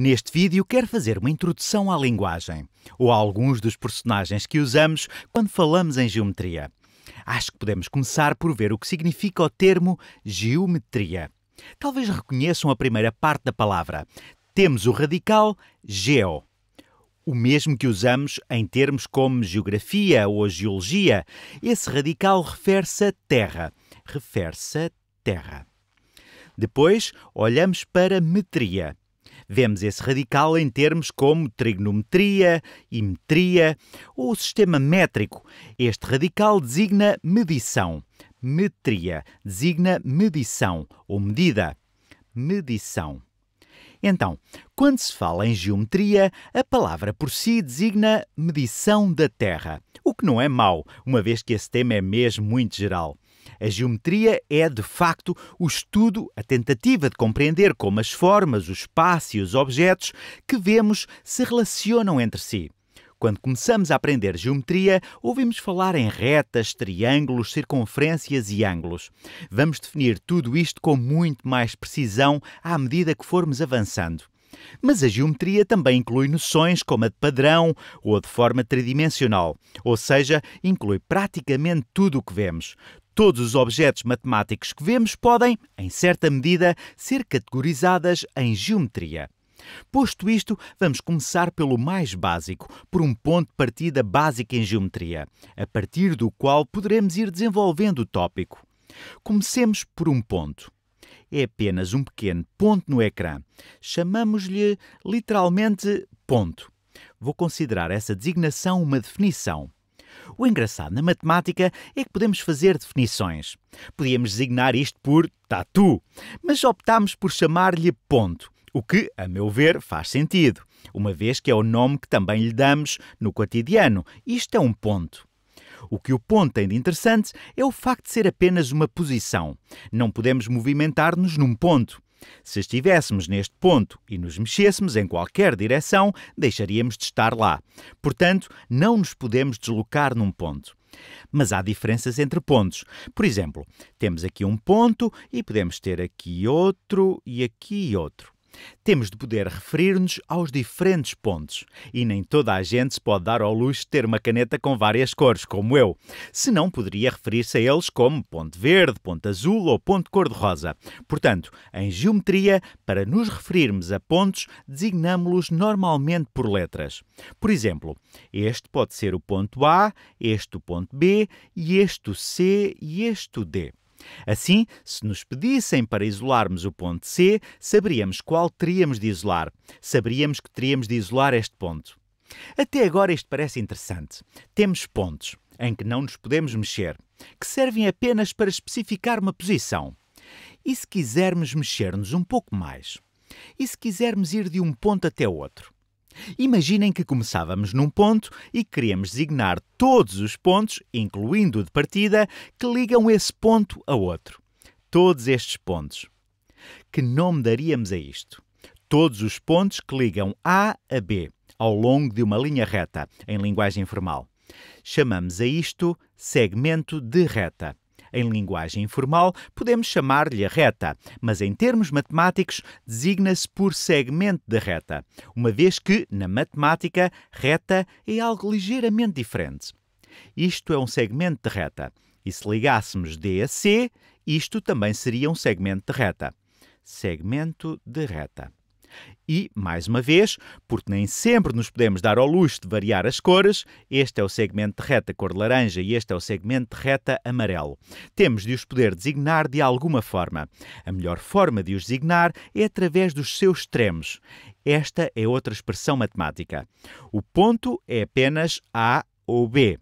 Neste vídeo quero fazer uma introdução à linguagem, ou a alguns dos personagens que usamos quando falamos em geometria. Acho que podemos começar por ver o que significa o termo geometria. Talvez reconheçam a primeira parte da palavra. Temos o radical geo, o mesmo que usamos em termos como geografia ou geologia. Esse radical refere-se a terra. Refere-se a terra. Depois, olhamos para metria. Vemos esse radical em termos como trigonometria, imetria ou sistema métrico. Este radical designa medição. Metria designa medição ou medida. Medição. Então, quando se fala em geometria, a palavra por si designa medição da Terra, o que não é mau, uma vez que esse tema é mesmo muito geral. A geometria é, de facto, o estudo, a tentativa de compreender como as formas, o espaço e os objetos que vemos se relacionam entre si. Quando começamos a aprender geometria, ouvimos falar em retas, triângulos, circunferências e ângulos. Vamos definir tudo isto com muito mais precisão à medida que formos avançando. Mas a geometria também inclui noções como a de padrão ou a de forma tridimensional, ou seja, inclui praticamente tudo o que vemos. Todos os objetos matemáticos que vemos podem, em certa medida, ser categorizadas em geometria. Posto isto, vamos começar pelo mais básico, por um ponto de partida básico em geometria, a partir do qual poderemos ir desenvolvendo o tópico. Comecemos por um ponto. É apenas um pequeno ponto no ecrã. Chamamos-lhe literalmente ponto. Vou considerar essa designação uma definição. O engraçado na matemática é que podemos fazer definições. Podíamos designar isto por tatu, mas optámos por chamar-lhe ponto, o que, a meu ver, faz sentido, uma vez que é o nome que também lhe damos no cotidiano. Isto é um ponto. O que o ponto tem de interessante é o facto de ser apenas uma posição. Não podemos movimentar-nos num ponto. Se estivéssemos neste ponto e nos mexêssemos em qualquer direção, deixaríamos de estar lá. Portanto, não nos podemos deslocar num ponto. Mas há diferenças entre pontos. Por exemplo, temos aqui um ponto e podemos ter aqui outro e aqui outro. Temos de poder referir-nos aos diferentes pontos e nem toda a gente se pode dar ao luxo de ter uma caneta com várias cores, como eu. Se não, poderia referir-se a eles como ponto verde, ponto azul ou ponto cor-de-rosa. Portanto, em geometria, para nos referirmos a pontos, designámo los normalmente por letras. Por exemplo, este pode ser o ponto A, este o ponto B, e este o C e este o D. Assim, se nos pedissem para isolarmos o ponto C, saberíamos qual teríamos de isolar. Saberíamos que teríamos de isolar este ponto. Até agora isto parece interessante. Temos pontos em que não nos podemos mexer, que servem apenas para especificar uma posição. E se quisermos mexer-nos um pouco mais? E se quisermos ir de um ponto até outro? Imaginem que começávamos num ponto e queríamos designar todos os pontos, incluindo o de partida, que ligam esse ponto a outro. Todos estes pontos. Que nome daríamos a isto? Todos os pontos que ligam A a B ao longo de uma linha reta, em linguagem formal. Chamamos a isto segmento de reta. Em linguagem informal, podemos chamar-lhe a reta, mas em termos matemáticos, designa-se por segmento de reta, uma vez que, na matemática, reta é algo ligeiramente diferente. Isto é um segmento de reta, e se ligássemos D a C, isto também seria um segmento de reta. Segmento de reta. E, mais uma vez, porque nem sempre nos podemos dar ao luxo de variar as cores, este é o segmento de reta cor laranja e este é o segmento de reta amarelo. Temos de os poder designar de alguma forma. A melhor forma de os designar é através dos seus extremos. Esta é outra expressão matemática. O ponto é apenas A ou B.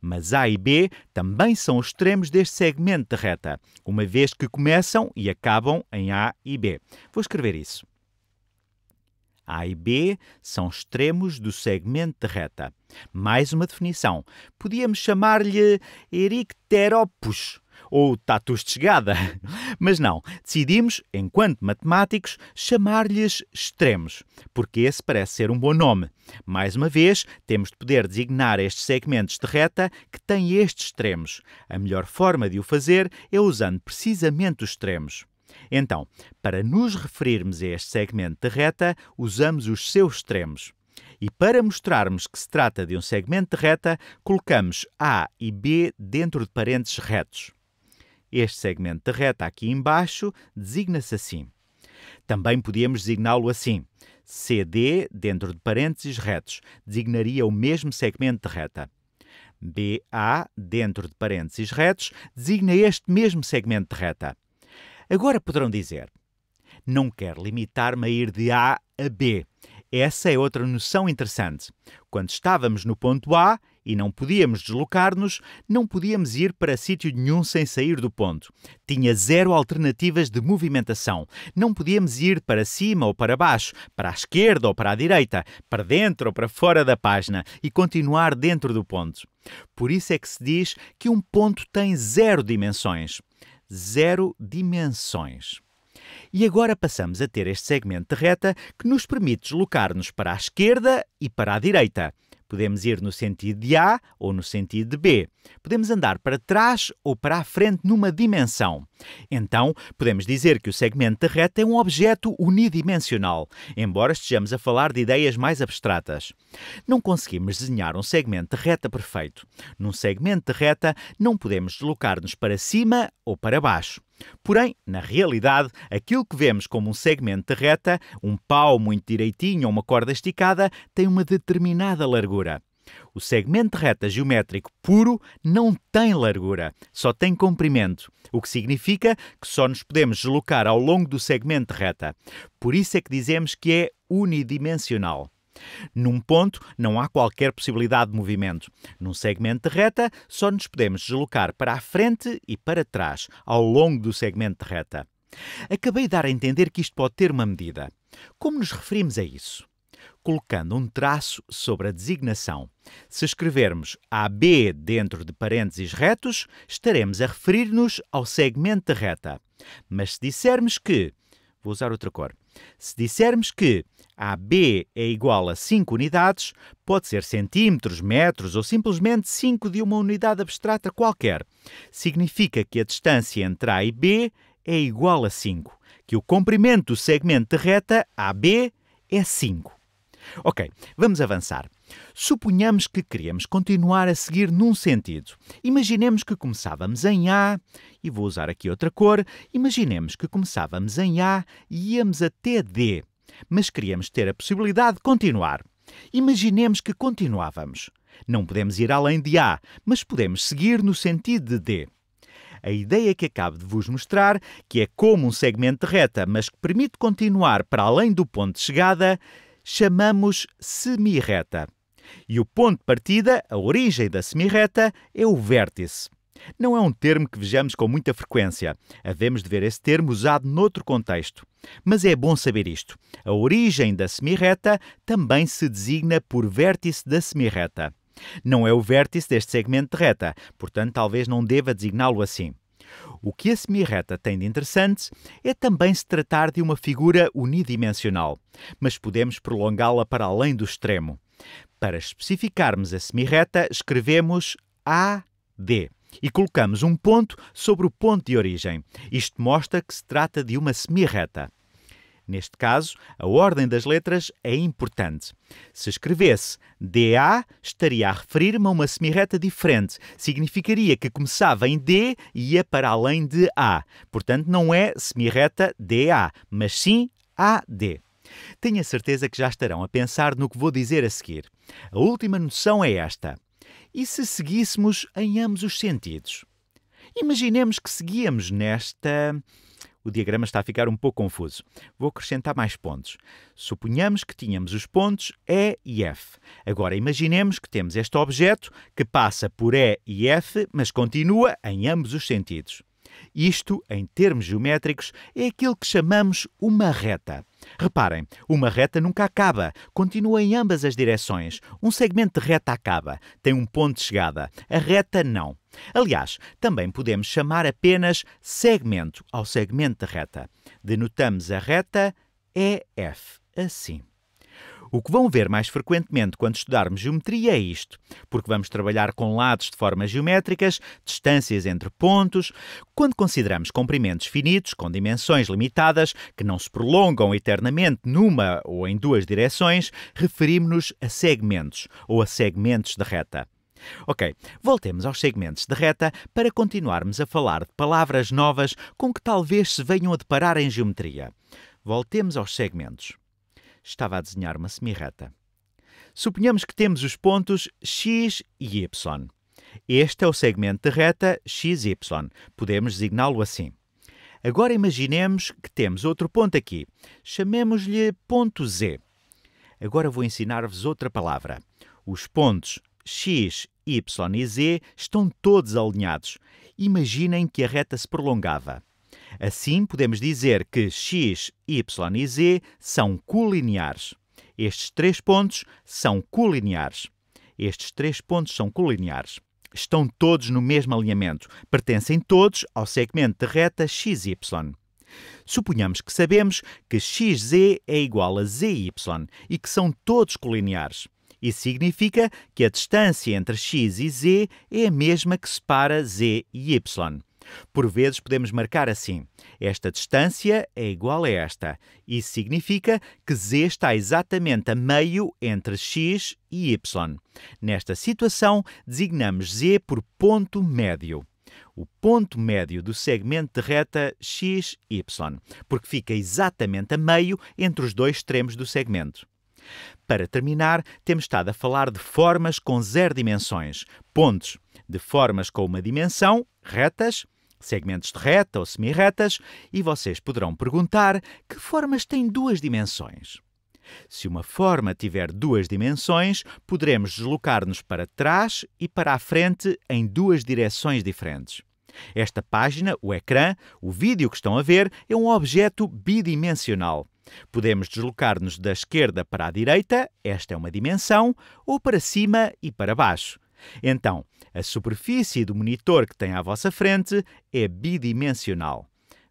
Mas A e B também são os extremos deste segmento de reta, uma vez que começam e acabam em A e B. Vou escrever isso. A e B são extremos do segmento de reta. Mais uma definição. Podíamos chamar-lhe Ericteropus ou tatus de chegada. Mas não, decidimos, enquanto matemáticos, chamar-lhes extremos, porque esse parece ser um bom nome. Mais uma vez, temos de poder designar estes segmentos de reta que têm estes extremos. A melhor forma de o fazer é usando precisamente os extremos. Então, para nos referirmos a este segmento de reta, usamos os seus extremos. E para mostrarmos que se trata de um segmento de reta, colocamos A e B dentro de parênteses retos. Este segmento de reta aqui embaixo designa-se assim. Também podíamos designá-lo assim. CD, dentro de parênteses retos, designaria o mesmo segmento de reta. BA, dentro de parênteses retos, designa este mesmo segmento de reta. Agora poderão dizer: não quero limitar-me a ir de A a B. Essa é outra noção interessante. Quando estávamos no ponto A e não podíamos deslocar-nos, não podíamos ir para sítio nenhum sem sair do ponto. Tinha zero alternativas de movimentação. Não podíamos ir para cima ou para baixo, para a esquerda ou para a direita, para dentro ou para fora da página e continuar dentro do ponto. Por isso é que se diz que um ponto tem zero dimensões zero dimensões. E agora passamos a ter este segmento de reta que nos permite deslocar-nos para a esquerda e para a direita. Podemos ir no sentido de A ou no sentido de B. Podemos andar para trás ou para a frente numa dimensão. Então, podemos dizer que o segmento de reta é um objeto unidimensional, embora estejamos a falar de ideias mais abstratas. Não conseguimos desenhar um segmento de reta perfeito. Num segmento de reta, não podemos deslocar-nos para cima ou para baixo. Porém, na realidade, aquilo que vemos como um segmento de reta, um pau muito direitinho ou uma corda esticada, tem uma determinada largura. O segmento de reta geométrico puro não tem largura, só tem comprimento, o que significa que só nos podemos deslocar ao longo do segmento de reta. Por isso é que dizemos que é unidimensional. Num ponto, não há qualquer possibilidade de movimento. Num segmento de reta, só nos podemos deslocar para a frente e para trás, ao longo do segmento de reta. Acabei de dar a entender que isto pode ter uma medida. Como nos referimos a isso? Colocando um traço sobre a designação. Se escrevermos AB dentro de parênteses retos, estaremos a referir-nos ao segmento de reta. Mas se dissermos que Vou usar outra cor. Se dissermos que AB é igual a 5 unidades, pode ser centímetros, metros ou simplesmente 5 de uma unidade abstrata qualquer. Significa que a distância entre A e B é igual a 5, que o comprimento do segmento de reta AB é 5. Ok, vamos avançar. Suponhamos que queríamos continuar a seguir num sentido. Imaginemos que começávamos em A, e vou usar aqui outra cor, imaginemos que começávamos em A e íamos até D, mas queríamos ter a possibilidade de continuar. Imaginemos que continuávamos. Não podemos ir além de A, mas podemos seguir no sentido de D. A ideia que acabo de vos mostrar, que é como um segmento de reta, mas que permite continuar para além do ponto de chegada, chamamos semi-reta. E o ponto de partida, a origem da semirreta, é o vértice. Não é um termo que vejamos com muita frequência. Havemos de ver esse termo usado noutro contexto. Mas é bom saber isto. A origem da semirreta também se designa por vértice da semirreta. Não é o vértice deste segmento de reta, portanto, talvez não deva designá-lo assim. O que a semirreta tem de interessante é também se tratar de uma figura unidimensional, mas podemos prolongá-la para além do extremo. Para especificarmos a semirreta, escrevemos AD e colocamos um ponto sobre o ponto de origem. Isto mostra que se trata de uma semirreta. Neste caso, a ordem das letras é importante. Se escrevesse DA, estaria a referir-me a uma semirreta diferente. Significaria que começava em D e ia para além de A. Portanto, não é semirreta DA, mas sim AD. Tenho a certeza que já estarão a pensar no que vou dizer a seguir. A última noção é esta. E se seguíssemos em ambos os sentidos? Imaginemos que seguíamos nesta. O diagrama está a ficar um pouco confuso. Vou acrescentar mais pontos. Suponhamos que tínhamos os pontos E e F. Agora imaginemos que temos este objeto que passa por E e F, mas continua em ambos os sentidos. Isto, em termos geométricos, é aquilo que chamamos uma reta. Reparem, uma reta nunca acaba, continua em ambas as direções. Um segmento de reta acaba, tem um ponto de chegada. A reta não. Aliás, também podemos chamar apenas segmento ao segmento de reta. Denotamos a reta EF assim. O que vão ver mais frequentemente quando estudarmos geometria é isto, porque vamos trabalhar com lados de formas geométricas, distâncias entre pontos, quando consideramos comprimentos finitos, com dimensões limitadas, que não se prolongam eternamente numa ou em duas direções, referimos-nos a segmentos ou a segmentos de reta. Ok, voltemos aos segmentos de reta para continuarmos a falar de palavras novas com que talvez se venham a deparar em geometria. Voltemos aos segmentos estava a desenhar uma semirreta. Suponhamos que temos os pontos x e y. Este é o segmento de reta xy. Podemos designá-lo assim. Agora imaginemos que temos outro ponto aqui. Chamemos-lhe ponto Z. Agora vou ensinar-vos outra palavra. Os pontos x, y e z estão todos alinhados. Imaginem que a reta se prolongava. Assim, podemos dizer que x, y e z são colineares. Estes três pontos são colineares. Estes três pontos são colineares. Estão todos no mesmo alinhamento. Pertencem todos ao segmento de reta XY. Suponhamos que sabemos que XZ é igual a ZY e que são todos colineares. Isso significa que a distância entre x e z é a mesma que separa z e y. Por vezes podemos marcar assim: esta distância é igual a esta. Isso significa que z está exatamente a meio entre x e y. Nesta situação, designamos z por ponto médio o ponto médio do segmento de reta XY, porque fica exatamente a meio entre os dois extremos do segmento. Para terminar, temos estado a falar de formas com zero dimensões, pontos, de formas com uma dimensão, retas, segmentos de reta ou semi-retas, e vocês poderão perguntar que formas têm duas dimensões. Se uma forma tiver duas dimensões, poderemos deslocar-nos para trás e para a frente em duas direções diferentes. Esta página, o ecrã, o vídeo que estão a ver, é um objeto bidimensional. Podemos deslocar-nos da esquerda para a direita, esta é uma dimensão, ou para cima e para baixo, então, a superfície do monitor que tem à vossa frente é bidimensional.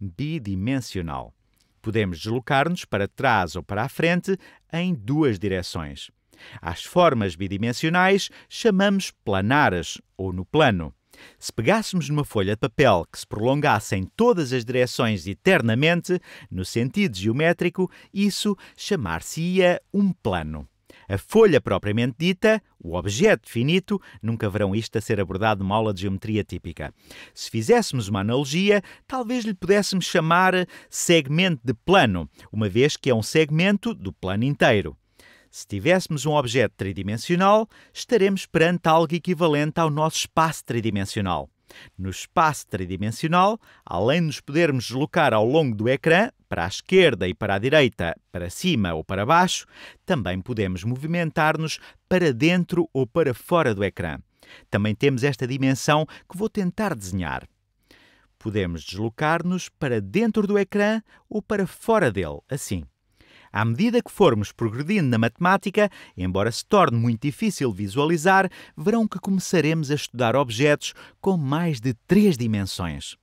Bidimensional. Podemos deslocar-nos para trás ou para a frente em duas direções. Às formas bidimensionais chamamos planares ou no plano. Se pegássemos numa folha de papel que se prolongasse em todas as direções eternamente, no sentido geométrico, isso chamar-se-ia um plano. A folha propriamente dita, o objeto finito, nunca verão isto a ser abordado numa aula de geometria típica. Se fizéssemos uma analogia, talvez lhe pudéssemos chamar segmento de plano, uma vez que é um segmento do plano inteiro. Se tivéssemos um objeto tridimensional, estaremos perante algo equivalente ao nosso espaço tridimensional. No espaço tridimensional, além de nos podermos deslocar ao longo do ecrã, para a esquerda e para a direita, para cima ou para baixo, também podemos movimentar-nos para dentro ou para fora do ecrã. Também temos esta dimensão que vou tentar desenhar. Podemos deslocar-nos para dentro do ecrã ou para fora dele, assim. À medida que formos progredindo na matemática, embora se torne muito difícil visualizar, verão que começaremos a estudar objetos com mais de três dimensões.